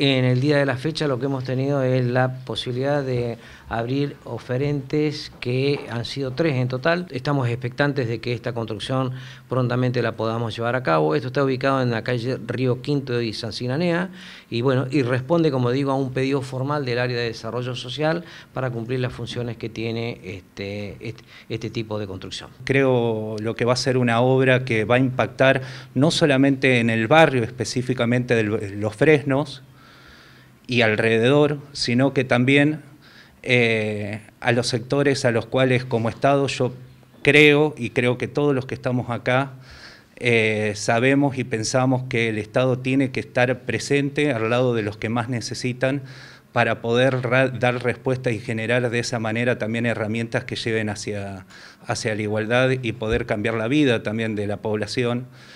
En el día de la fecha lo que hemos tenido es la posibilidad de abrir oferentes que han sido tres en total. Estamos expectantes de que esta construcción prontamente la podamos llevar a cabo. Esto está ubicado en la calle Río Quinto y San Sinanea y bueno, y responde, como digo, a un pedido formal del área de desarrollo social para cumplir las funciones que tiene este, este, este tipo de construcción. Creo lo que va a ser una obra que va a impactar no solamente en el barrio específicamente de los Fresnos, y alrededor, sino que también eh, a los sectores a los cuales como Estado yo creo y creo que todos los que estamos acá eh, sabemos y pensamos que el Estado tiene que estar presente al lado de los que más necesitan para poder dar respuesta y generar de esa manera también herramientas que lleven hacia, hacia la igualdad y poder cambiar la vida también de la población.